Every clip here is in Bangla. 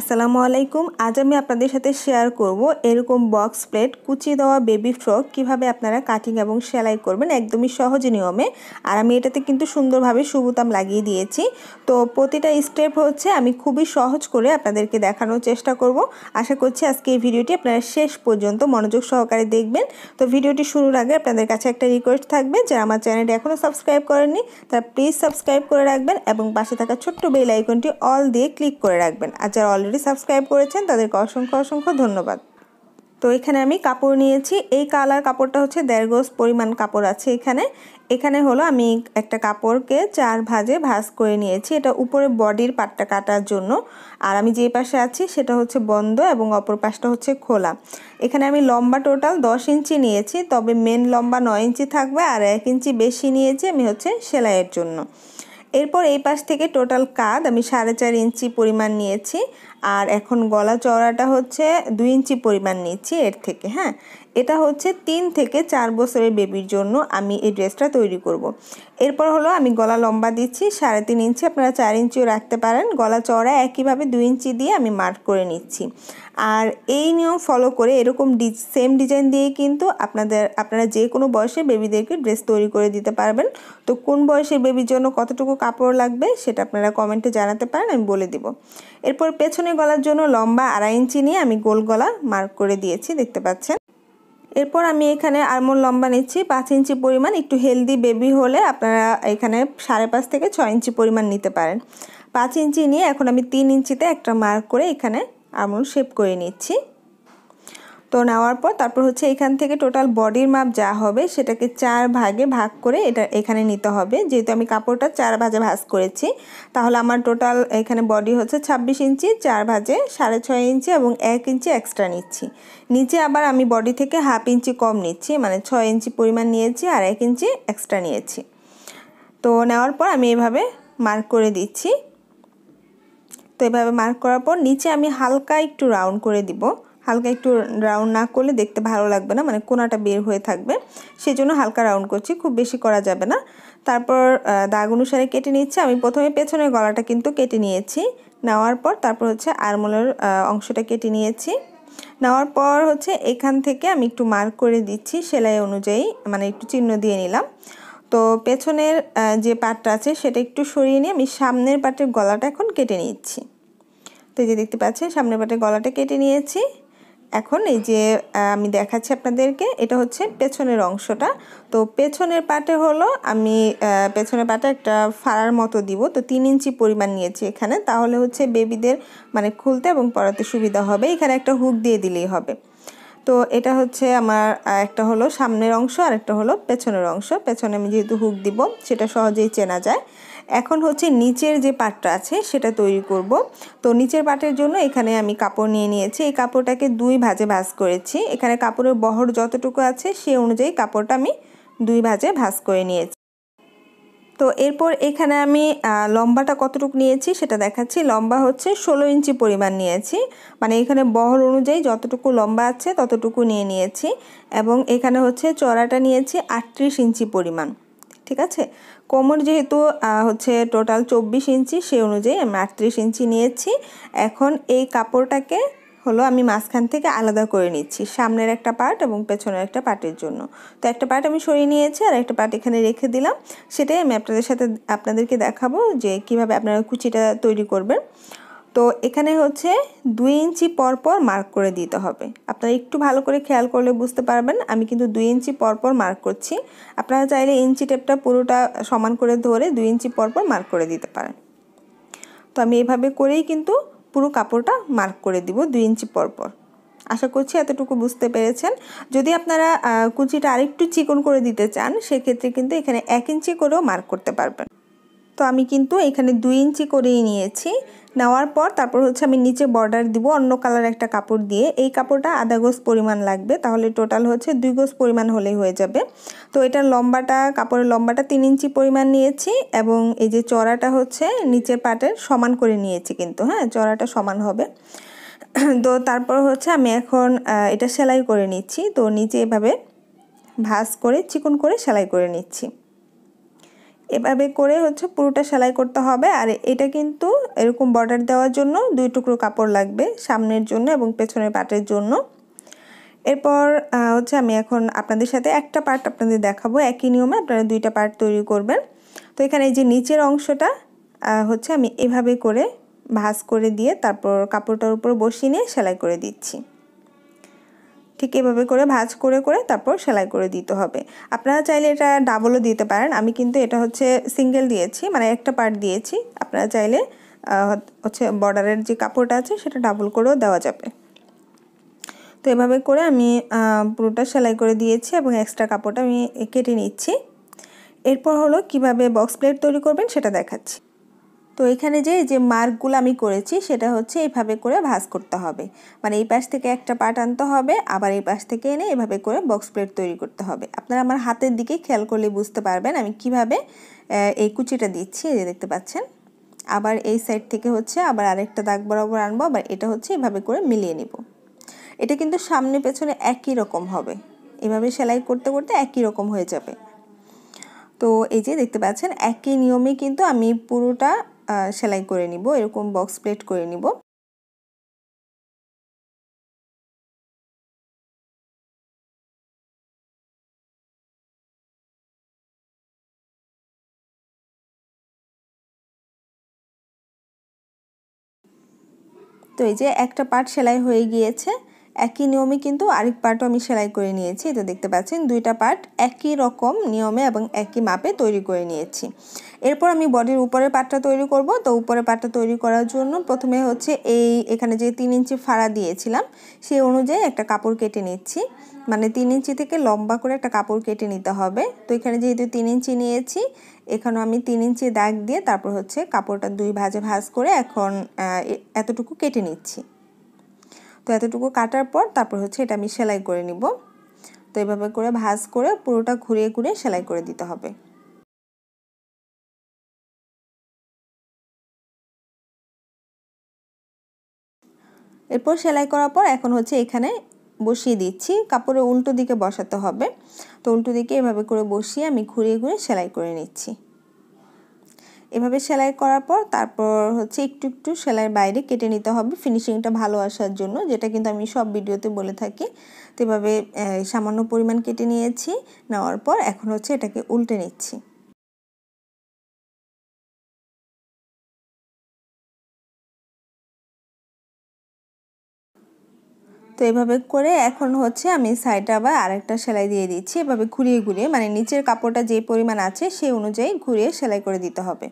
আসসালামু আলাইকুম আজ আমি আপনাদের সাথে শেয়ার করব এরকম বক্স প্লেট কুচি দেওয়া বেবি ফ্রক কিভাবে আপনারা কাটিং এবং সেলাই করবেন একদমই সহজ নিয়মে আর আমি এটাতে কিন্তু সুন্দরভাবে সুবুতাম লাগিয়ে দিয়েছি তো প্রতিটা স্টেপ হচ্ছে আমি খুবই সহজ করে আপনাদেরকে দেখানোর চেষ্টা করব আশা করছি আজকে এই ভিডিওটি আপনারা শেষ পর্যন্ত মনোযোগ সহকারে দেখবেন তো ভিডিওটি শুরুর আগে আপনাদের কাছে একটা রিকোয়েস্ট থাকবে যারা আমার চ্যানেলটি এখনও সাবস্ক্রাইব করেননি তারা প্লিজ সাবস্ক্রাইব করে রাখবেন এবং পাশে থাকা ছোট্ট বেল আইকনটি অল দিয়ে ক্লিক করে রাখবেন আর যারা অলরেডি সাবস্ক্রাইব করেছেন তাদেরকে অসংখ্য অসংখ্য ধন্যবাদ তো এখানে আমি কাপড় নিয়েছি এই কালার কাপড়টা হচ্ছে দেড় গোজ পরিমাণ কাপড় আছে এখানে এখানে হলো আমি একটা কাপড়কে চার ভাজে ভাজ করে নিয়েছি এটা উপরে বডির পাটটা কাটার জন্য আর আমি যে পাশে আছি সেটা হচ্ছে বন্ধ এবং অপর পাশটা হচ্ছে খোলা এখানে আমি লম্বা টোটাল দশ ইঞ্চি নিয়েছি তবে মেন লম্বা নয় ইঞ্চি থাকবে আর এক ইঞ্চি বেশি নিয়েছি আমি হচ্ছে সেলাইয়ের জন্য এরপর এই পাশ থেকে টোটাল কাঁধ আমি সাড়ে চার ইঞ্চি পরিমাণ নিয়েছি আর এখন গলা চওড়াটা হচ্ছে দুই ইঞ্চি পরিমাণ নিচ্ছি এর থেকে হ্যাঁ এটা হচ্ছে তিন থেকে চার বছরের বেবির জন্য আমি এই ড্রেসটা তৈরি করব। এরপর হলো আমি গলা লম্বা দিচ্ছি সাড়ে তিন ইঞ্চি আপনারা চার ইঞ্চিও রাখতে পারেন গলা চড়া একইভাবে দুই ইঞ্চি দিয়ে আমি মার্ক করে নিচ্ছি আর এই নিয়ম ফলো করে এরকম সেম ডিজাইন দিয়ে কিন্তু আপনাদের আপনারা যে কোনো বয়সে বেবিদেরকে ড্রেস তৈরি করে দিতে পারবেন তো কোন বয়সে বেবির জন্য কতটুকু কাপড় লাগবে সেটা আপনারা কমেন্টে জানাতে পারেন আমি বলে দিব এরপর পেছনে গলার জন্য লম্বা আড়াই ইঞ্চি নিয়ে আমি গোল গলা মার্ক করে দিয়েছি দেখতে পাচ্ছেন এরপর আমি এখানে আরমোর লম্বা নিচ্ছি পাঁচ ইঞ্চি পরিমাণ একটু হেলদি বেবি হলে আপনারা এখানে সাড়ে পাঁচ থেকে ছয় ইঞ্চি পরিমাণ নিতে পারেন পাঁচ ইঞ্চি নিয়ে এখন আমি তিন ইঞ্চিতে একটা মার্ক করে এখানে আরমোর শেপ করে নিচ্ছি তো নেওয়ার পর তারপর হচ্ছে এখান থেকে টোটাল বডির মাপ যা হবে সেটাকে চার ভাগে ভাগ করে এটা এখানে নিতে হবে যেহেতু আমি কাপড়টা চার ভাজে ভাজ করেছি তাহলে আমার টোটাল এখানে বডি হচ্ছে ২৬ ইঞ্চি চার ভাজে সাড়ে ছয় ইঞ্চি এবং এক ইঞ্চি এক্সট্রা নিচ্ছি নিচে আবার আমি বডি থেকে হাফ ইঞ্চি কম নিচ্ছি মানে ছয় ইঞ্চি পরিমাণ নিয়েছি আর এক ইঞ্চি এক্সট্রা নিয়েছি তো নেওয়ার পর আমি এভাবে মার্ক করে দিচ্ছি তো এভাবে মার্ক করার পর নিচে আমি হালকা একটু রাউন্ড করে দিব হালকা একটু রাউন্ড না করলে দেখতে ভালো লাগবে না মানে কোনাটা বের হয়ে থাকবে সেই জন্য হালকা রাউন্ড করছি খুব বেশি করা যাবে না তারপর দাগ অনুসারে কেটে নিচ্ছে আমি প্রথমে পেছনের গলাটা কিন্তু কেটে নিয়েছি নেওয়ার পর তারপর হচ্ছে আরমোলের অংশটা কেটে নিয়েছি নেওয়ার পর হচ্ছে এখান থেকে আমি একটু মার্ক করে দিচ্ছি সেলাই অনুযায়ী মানে একটু চিহ্ন দিয়ে নিলাম তো পেছনের যে পাটটা আছে সেটা একটু সরিয়ে নিয়ে আমি সামনের পাটের গলাটা এখন কেটে নিচ্ছি তো যে দেখতে পাচ্ছেন সামনের পাটের গলাটা কেটে নিয়েছি এখন এই যে আমি দেখাচ্ছি আপনাদেরকে এটা হচ্ছে পেছনের অংশটা তো পেছনের পাটে হলো আমি পেছনের পাটে একটা ফাড়ার মতো দিব তো তিন ইঞ্চি পরিমাণ নিয়েছি এখানে তাহলে হচ্ছে বেবিদের মানে খুলতে এবং পরাতে সুবিধা হবে এখানে একটা হুক দিয়ে দিলেই হবে তো এটা হচ্ছে আমার একটা হলো সামনের অংশ আর একটা হলো পেছনের অংশ পেছনে আমি যেহেতু হুক দিব সেটা সহজেই চেনা যায় এখন হচ্ছে নিচের যে পাটটা আছে সেটা তৈরি করব তো নিচের পাটের জন্য এখানে আমি কাপড় নিয়ে নিয়েছি এই কাপড়টাকে দুই ভাজে ভাজ করেছি এখানে কাপড়ের বহর যতটুকু আছে সে অনুযায়ী কাপড়টা আমি দুই ভাজে ভাজ করে নিয়েছি তো এরপর এখানে আমি লম্বাটা কতটুকু নিয়েছি সেটা দেখাচ্ছি লম্বা হচ্ছে ষোলো ইঞ্চি পরিমাণ নিয়েছি মানে এখানে বহর অনুযায়ী যতটুকু লম্বা আছে ততটুকু নিয়ে নিয়েছি এবং এখানে হচ্ছে চড়াটা নিয়েছি আটত্রিশ ইঞ্চি পরিমাণ ঠিক আছে কোমর যেহেতু হচ্ছে টোটাল চব্বিশ ইঞ্চি সেই অনুযায়ী আমি আটত্রিশ ইঞ্চি নিয়েছি এখন এই কাপড়টাকে হলো আমি মাঝখান থেকে আলাদা করে নিচ্ছি সামনের একটা পার্ট এবং পেছনের একটা পার্টের জন্য তো একটা পার্ট আমি সরিয়ে নিয়েছি আর একটা পার্ট এখানে রেখে দিলাম সেটাই আমি আপনাদের সাথে আপনাদেরকে দেখাবো যে কিভাবে আপনারা কুচিটা তৈরি করবেন তো এখানে হচ্ছে দুই ইঞ্চি পর পর মার্ক করে দিতে হবে আপনারা একটু ভালো করে খেয়াল করলে বুঝতে পারবেন আমি কিন্তু দুই ইঞ্চি পর পর মার্ক করছি আপনারা চাইলে ইঞ্চি টেপটা পুরোটা সমান করে ধরে দুই ইঞ্চি পর পর মার্ক করে দিতে পারেন তো আমি এভাবে করেই কিন্তু পুরো কাপড়টা মার্ক করে দিব দুই ইঞ্চি পর পর আশা করছি এতটুকু বুঝতে পেরেছেন যদি আপনারা কুচিটা আরেকটু চিকন করে দিতে চান সেক্ষেত্রে কিন্তু এখানে এক ইঞ্চি করেও মার্ক করতে পারবেন তো আমি কিন্তু এখানে দুই ইঞ্চি করেই নিয়েছি নেওয়ার পর তারপর হচ্ছে আমি নিচে বর্ডার দিব অন্য কালার একটা কাপড় দিয়ে এই কাপড়টা আধা গোস পরিমাণ লাগবে তাহলে টোটাল হচ্ছে দুই গোস পরিমাণ হলেই হয়ে যাবে তো এটার লম্বাটা কাপড়ের লম্বাটা তিন ইঞ্চি পরিমাণ নিয়েছি এবং এই যে চড়াটা হচ্ছে নিচের পাটের সমান করে নিয়েছি কিন্তু হ্যাঁ চড়াটা সমান হবে তো তারপর হচ্ছে আমি এখন এটা সেলাই করে নিচ্ছি তো নিচে এভাবে ভাজ করে চিকন করে সেলাই করে নিচ্ছি এভাবে করে হচ্ছে পুরোটা সেলাই করতে হবে আর এটা কিন্তু এরকম বর্ডার দেওয়ার জন্য দুই টুকরো কাপড় লাগবে সামনের জন্য এবং পেছনের পাটের জন্য এরপর হচ্ছে আমি এখন আপনাদের সাথে একটা পার্ট আপনাদের দেখাবো একই নিয়মে আপনারা দুইটা পার্ট তৈরি করবেন তো এখানে এই যে নিচের অংশটা হচ্ছে আমি এভাবে করে ভাঁজ করে দিয়ে তারপর কাপড়টার উপর বসিয়ে নিয়ে সেলাই করে দিচ্ছি ঠিক এভাবে করে ভাজ করে করে তারপর সেলাই করে দিতে হবে আপনারা চাইলে এটা ডাবলও দিতে পারেন আমি কিন্তু এটা হচ্ছে সিঙ্গেল দিয়েছি মানে একটা পার্ট দিয়েছি আপনারা চাইলে হচ্ছে বর্ডারের যে কাপড়টা আছে সেটা ডাবল করেও দেওয়া যাবে তো এভাবে করে আমি পুরোটা সেলাই করে দিয়েছি এবং এক্সট্রা কাপড়টা আমি কেটে নিচ্ছি এরপর হলো কিভাবে বক্স প্লেট তৈরি করবেন সেটা দেখাচ্ছি তো এখানে যে যে মার্কগুলো আমি করেছি সেটা হচ্ছে এইভাবে করে ভাঁজ করতে হবে মানে এই পাশ থেকে একটা পার্ট আনতে হবে আবার এই পাশ থেকে এনে এভাবে করে বক্স প্লেট তৈরি করতে হবে আপনারা আমার হাতের দিকে খেয়াল করলে বুঝতে পারবেন আমি কিভাবে এই কুচিটা দিচ্ছি এই যে দেখতে পাচ্ছেন আবার এই সাইড থেকে হচ্ছে আবার আরেকটা দাগ বরাবর আনবো আবার এটা হচ্ছে এভাবে করে মিলিয়ে নিব এটা কিন্তু সামনে পেছনে একই রকম হবে এভাবে সেলাই করতে করতে একই রকম হয়ে যাবে তো এই যে দেখতে পাচ্ছেন একই নিয়মে কিন্তু আমি পুরোটা সেলাই করে নিব এরকম বক্স প্লেট করে নিব তো এই যে একটা পার্ট সেলাই হয়ে গিয়েছে একই নিয়মে কিন্তু আরেক পার্টও আমি সেলাই করে নিয়েছি এটা দেখতে পাচ্ছেন দুইটা পার্ট একই রকম নিয়মে এবং একই মাপে তৈরি করে নিয়েছি এরপর আমি বডির উপরের পাটটা তৈরি করব তো উপরের পাটটা তৈরি করার জন্য প্রথমে হচ্ছে এই এখানে যে তিন ইঞ্চি ফাড়া দিয়েছিলাম সেই অনুযায়ী একটা কাপড় কেটে নিচ্ছি মানে তিন ইঞ্চি থেকে লম্বা করে একটা কাপড় কেটে নিতে হবে তো এখানে যেহেতু তিন ইঞ্চি নিয়েছি এখানেও আমি তিন ইঞ্চি দাগ দিয়ে তারপর হচ্ছে কাপড়টা দুই ভাজে ভাজ করে এখন এতটুকু কেটে নিচ্ছি তো এতটুকু কাটার পর তারপর হচ্ছে এটা আমি সেলাই করে নিব তো এভাবে করে ভাজ করে পুরোটা ঘুরিয়ে ঘুরিয়ে সেলাই করে দিতে হবে এরপর সেলাই করার পর এখন হচ্ছে এখানে বসিয়ে দিচ্ছি কাপড়ের উল্টো দিকে বসাতে হবে তো উল্টো দিকে এভাবে করে বসিয়ে আমি ঘুরিয়ে ঘুরিয়ে সেলাই করে নিচ্ছি এভাবে সেলাই করার পর তারপর হচ্ছে একটু একটু সেলাইয়ের বাইরে কেটে নিতে হবে ফিনিশিংটা ভালো আসার জন্য যেটা কিন্তু আমি সব ভিডিওতে বলে থাকি তো এভাবে সামান্য পরিমাণ কেটে নিয়েছি নেওয়ার পর এখন হচ্ছে এটাকে উল্টে নিচ্ছি তো এভাবে করে এখন হচ্ছে আমি সাইডে আবার আরেকটা সেলাই দিয়ে দিচ্ছি এভাবে ঘুরিয়ে ঘুরিয়ে মানে নিচের কাপড়টা যে পরিমাণ আছে সেই অনুযায়ী ঘুরিয়ে সেলাই করে দিতে হবে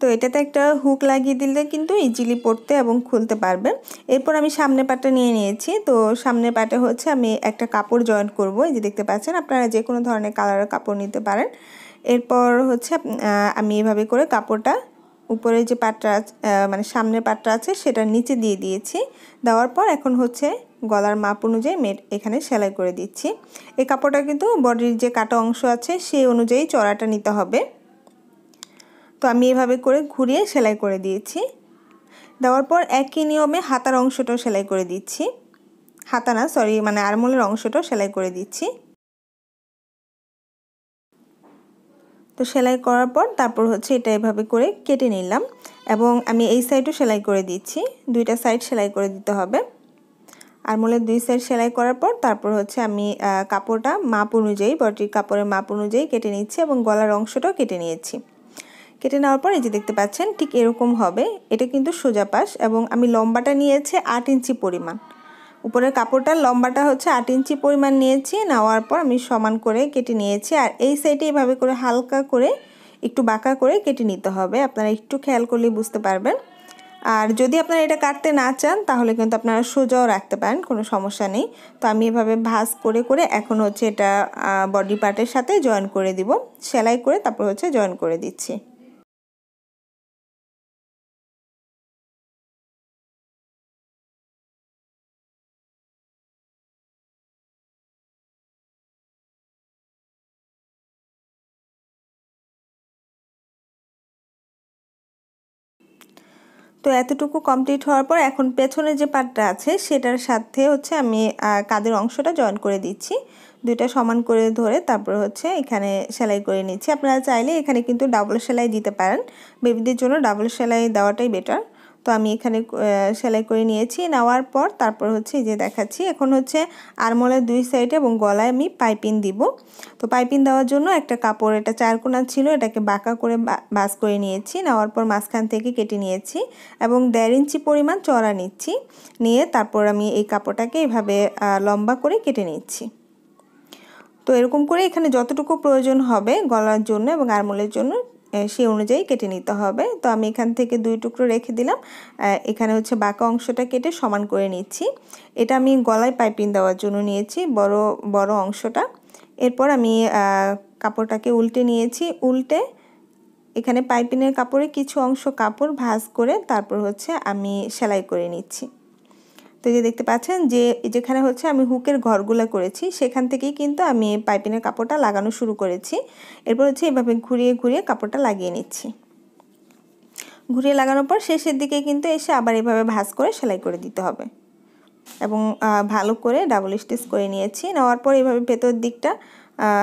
তো এটাতে একটা হুক লাগিয়ে দিলে কিন্তু ইজিলি পড়তে এবং খুলতে পারবে এরপর আমি সামনে পাটা নিয়ে নিয়েছি তো সামনে পাটে হচ্ছে আমি একটা কাপড় জয়েন্ট করব এই যে দেখতে পাচ্ছেন আপনারা যে কোনো ধরনের কালারের কাপড় নিতে পারেন এরপর হচ্ছে আমি এভাবে করে কাপড়টা উপরে যে পাটটা মানে সামনের পাটটা আছে সেটা নিচে দিয়ে দিয়েছি দেওয়ার পর এখন হচ্ছে গলার মাপ অনুযায়ী মেট এখানে সেলাই করে দিচ্ছি এই কাপড়টা কিন্তু বডির যে কাটা অংশ আছে সেই অনুযায়ী চড়াটা নিতে হবে তো আমি এভাবে করে ঘুরিয়ে সেলাই করে দিয়েছি দেওয়ার পর একই নিয়মে হাতার অংশটাও সেলাই করে দিচ্ছি হাতা না সরি মানে আরমোলের অংশটাও সেলাই করে দিচ্ছি তো সেলাই করার পর তারপর হচ্ছে এটা এভাবে করে কেটে নিলাম এবং আমি এই সাইডও সেলাই করে দিচ্ছি দুইটা সাইড সেলাই করে দিতে হবে আর মূলত দুই সাইড সেলাই করার পর তারপর হচ্ছে আমি কাপড়টা মাপ অনুযায়ী বটির কাপড়ের মাপ অনুযায়ী কেটে নিচ্ছি এবং গলার অংশটাও কেটে নিয়েছি কেটে নেওয়ার পর এই যে দেখতে পাচ্ছেন ঠিক এরকম হবে এটা কিন্তু সোজা পাশ এবং আমি লম্বাটা নিয়েছি আট ইঞ্চি পরিমাণ উপরের কাপড়টার লম্বাটা হচ্ছে আট ইঞ্চি পরিমাণ নিয়েছি নেওয়ার পর আমি সমান করে কেটে নিয়েছি আর এই সাইডে এভাবে করে হালকা করে একটু বাঁকা করে কেটে নিতে হবে আপনারা একটু খেয়াল করলেই বুঝতে পারবেন আর যদি আপনারা এটা কাটতে না চান তাহলে কিন্তু আপনারা সোজাও রাখতে পারেন কোনো সমস্যা নেই তো আমি এভাবে ভাজ করে করে এখন হচ্ছে এটা বডি পার্টের সাথে জয়েন করে দিব সেলাই করে তারপর হচ্ছে জয়েন করে দিচ্ছি তো এতটুকু কমপ্লিট হওয়ার পর এখন পেছনে যে পার্টটা আছে সেটার সাথে হচ্ছে আমি কাদের অংশটা জয়েন করে দিচ্ছি দুইটা সমান করে ধরে তারপর হচ্ছে এখানে সেলাই করে নিচ্ছি আপনারা চাইলে এখানে কিন্তু ডাবল সেলাই দিতে পারেন বেবিদের জন্য ডাবল সেলাই দেওয়াটাই বেটার তো আমি এখানে সেলাই করে নিয়েছি নেওয়ার পর তারপর হচ্ছে যে দেখাচ্ছি এখন হচ্ছে আরমোলের দুই সাইড এবং গলায় আমি পাইপিন দিব তো পাইপিন দেওয়ার জন্য একটা কাপড় এটা চারকোনা ছিল এটাকে বাঁকা করে বাস করে নিয়েছি নেওয়ার পর মাঝখান থেকে কেটে নিয়েছি এবং দেড় ইঞ্চি পরিমাণ চড়া নিচ্ছি নিয়ে তারপর আমি এই কাপড়টাকে এভাবে লম্বা করে কেটে নিচ্ছি তো এরকম করে এখানে যতটুকু প্রয়োজন হবে গলার জন্য এবং আরমোলের জন্য সেই অনুযায়ী কেটে নিতে হবে তো আমি এখান থেকে দুই টুকরো রেখে দিলাম এখানে হচ্ছে বাঁকা অংশটা কেটে সমান করে নিচ্ছি এটা আমি গলায় পাইপিং দেওয়ার জন্য নিয়েছি বড় বড় অংশটা এরপর আমি কাপড়টাকে উল্টে নিয়েছি উল্টে এখানে পাইপিনের কাপড়ে কিছু অংশ কাপড় ভাঁজ করে তারপর হচ্ছে আমি সেলাই করে নিচ্ছি তো যে দেখতে পাচ্ছেন যে যেখানে হচ্ছে আমি হুকের ঘরগুলো করেছি সেখান থেকেই কিন্তু আমি পাইপিনের কাপড়টা লাগানো শুরু করেছি এরপর হচ্ছে এভাবে ঘুরিয়ে ঘুরিয়ে কাপড়টা লাগিয়ে নিচ্ছি ঘুরিয়ে লাগানোর পর শেষের দিকে কিন্তু এসে আবার এভাবে ভাঁজ করে সেলাই করে দিতে হবে এবং ভালো করে ডাবল স্টিচ করে নিয়েছি নেওয়ার পর এভাবে ভেতর দিকটা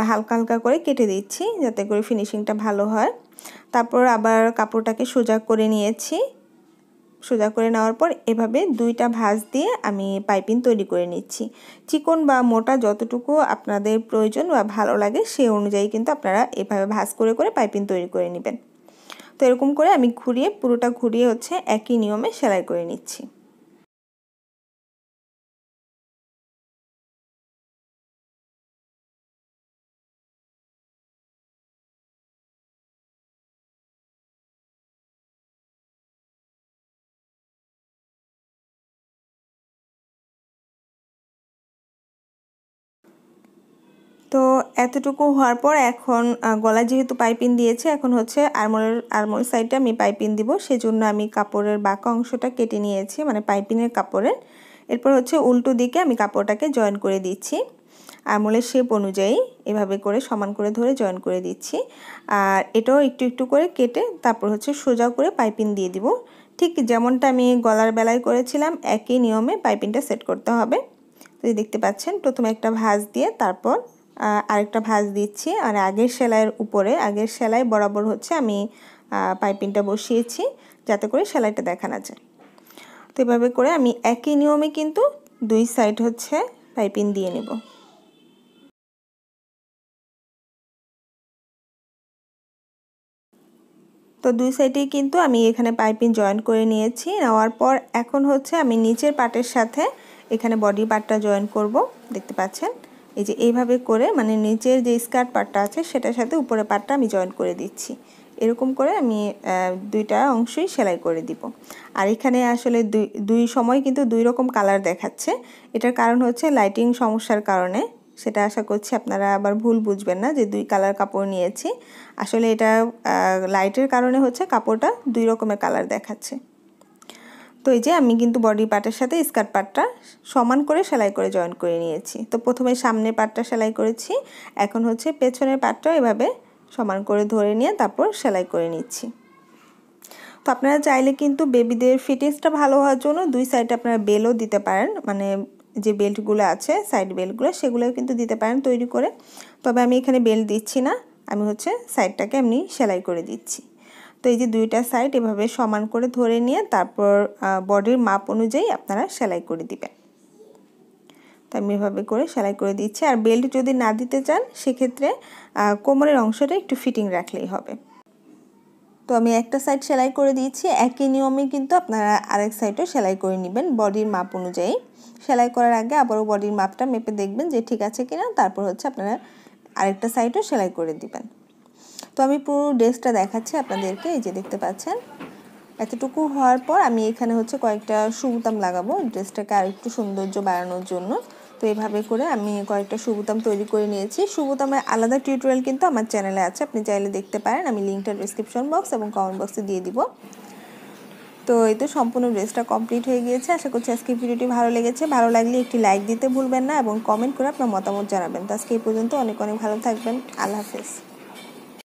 হালকা হালকা করে কেটে দিচ্ছি যাতে করে ফিনিশিংটা ভালো হয় তারপর আবার কাপড়টাকে সোজা করে নিয়েছি সোজা করে নেওয়ার পর এভাবে দুইটা ভাঁজ দিয়ে আমি পাইপিং তৈরি করে নিচ্ছি চিকন বা মোটা যতটুকু আপনাদের প্রয়োজন বা ভালো লাগে সেই অনুযায়ী কিন্তু আপনারা এভাবে ভাঁজ করে করে পাইপিং তৈরি করে নেবেন তো এরকম করে আমি ঘুরিয়ে পুরোটা ঘুরিয়ে হচ্ছে একই নিয়মে সেলাই করে নিচ্ছি তো এতটুকু হওয়ার পর এখন গলা যেহেতু পাইপিং দিয়েছে এখন হচ্ছে আরমোলের আরমোল সাইডটা আমি পাইপিং দিব সেজন্য আমি কাপড়ের বাঁকা অংশটা কেটে নিয়েছি মানে পাইপিনের কাপড়ের এরপর হচ্ছে উল্টো দিকে আমি কাপড়টাকে জয়েন করে দিচ্ছি আরমোলের শেপ অনুযায়ী এভাবে করে সমান করে ধরে জয়েন করে দিচ্ছি আর এটাও একটু একটু করে কেটে তারপর হচ্ছে সোজা করে পাইপিং দিয়ে দিব ঠিক যেমনটা আমি গলার বেলায় করেছিলাম একই নিয়মে পাইপিংটা সেট করতে হবে তুই দেখতে পাচ্ছেন প্রথমে একটা ভাঁজ দিয়ে তারপর আরেকটা ভাঁজ দিচ্ছি আর আগের সেলাইয়ের উপরে আগের সেলাই বরাবর হচ্ছে আমি পাইপিনটা বসিয়েছি যাতে করে সেলাইটা দেখা না যায় তো এভাবে করে আমি একই নিয়মে কিন্তু দুই সাইড হচ্ছে পাইপিন দিয়ে নেব তো দুই সাইডেই কিন্তু আমি এখানে পাইপিং জয়েন করে নিয়েছি নেওয়ার পর এখন হচ্ছে আমি নিচের পাটের সাথে এখানে বডি পার্টটা জয়েন করব দেখতে পাচ্ছেন এই যে এইভাবে করে মানে নিচের যে স্কার্ট পার্টটা আছে সেটার সাথে উপরে পার্টটা আমি জয়েন করে দিচ্ছি এরকম করে আমি দুইটা অংশই সেলাই করে দিব আর এখানে আসলে দুই দুই সময় কিন্তু দুই রকম কালার দেখাচ্ছে এটার কারণ হচ্ছে লাইটিং সমস্যার কারণে সেটা আশা করছি আপনারা আবার ভুল বুঝবেন না যে দুই কালার কাপড় নিয়েছি আসলে এটা লাইটের কারণে হচ্ছে কাপড়টা দুই রকমের কালার দেখাচ্ছে তো এই যে আমি কিন্তু বডি পার্টের সাথে স্কার্ট পার্টটা সমান করে সেলাই করে জয়েন করে নিয়েছি তো প্রথমে সামনের পার্টটা সেলাই করেছি এখন হচ্ছে পেছনের পার্টটা এভাবে সমান করে ধরে নিয়ে তারপর সেলাই করে নিচ্ছি তো আপনারা চাইলে কিন্তু বেবিদের ফিটিংসটা ভালো হওয়ার জন্য দুই সাইড আপনারা বেলও দিতে পারেন মানে যে বেল্টগুলো আছে সাইড বেল্টগুলো সেগুলো কিন্তু দিতে পারেন তৈরি করে তবে আমি এখানে বেল্ট দিচ্ছি না আমি হচ্ছে সাইডটাকে এমনি সেলাই করে দিচ্ছি তো এই যে দুইটা সাইড এভাবে সমান করে ধরে নিয়ে তারপর বডির মাপ অনুযায়ী আপনারা সেলাই করে দিবেন তো আমি এভাবে করে সেলাই করে দিচ্ছি আর বেল্ট যদি না দিতে চান সেক্ষেত্রে কোমরের অংশটা একটু ফিটিং রাখলেই হবে তো আমি একটা সাইড সেলাই করে দিয়েছি একই নিয়মে কিন্তু আপনারা আরেক সাইডও সেলাই করে নেবেন বডির মাপ অনুযায়ী সেলাই করার আগে আবারও বডির মাপটা মেপে দেখবেন যে ঠিক আছে কিনা তারপর হচ্ছে আপনারা আরেকটা সাইডও সেলাই করে দিবেন তো আমি পুরো ড্রেসটা দেখাচ্ছি আপনাদেরকে এই যে দেখতে পাচ্ছেন এতটুকু হওয়ার পর আমি এখানে হচ্ছে কয়েকটা সুবুতাম লাগাবো ড্রেসটাকে আর একটু সৌন্দর্য বাড়ানোর জন্য তো এভাবে করে আমি কয়েকটা সুবুতাম তৈরি করে নিয়েছি সুবুতামের আলাদা টিউটোরিয়াল কিন্তু আমার চ্যানেলে আছে আপনি চাইলে দেখতে পারেন আমি লিঙ্কটা ডিসক্রিপশন বক্স এবং কমেন্ট বক্সে দিয়ে দিব তো এই তো সম্পূর্ণ ড্রেসটা কমপ্লিট হয়ে গিয়েছে আশা করছি আজকে ভিডিওটি ভালো লেগেছে ভালো লাগলে একটি লাইক দিতে ভুলবেন না এবং কমেন্ট করে আপনার মতামত জানাবেন তো আজকে এই পর্যন্ত অনেক অনেক ভালো থাকবেন আল্লাহ হাফেজ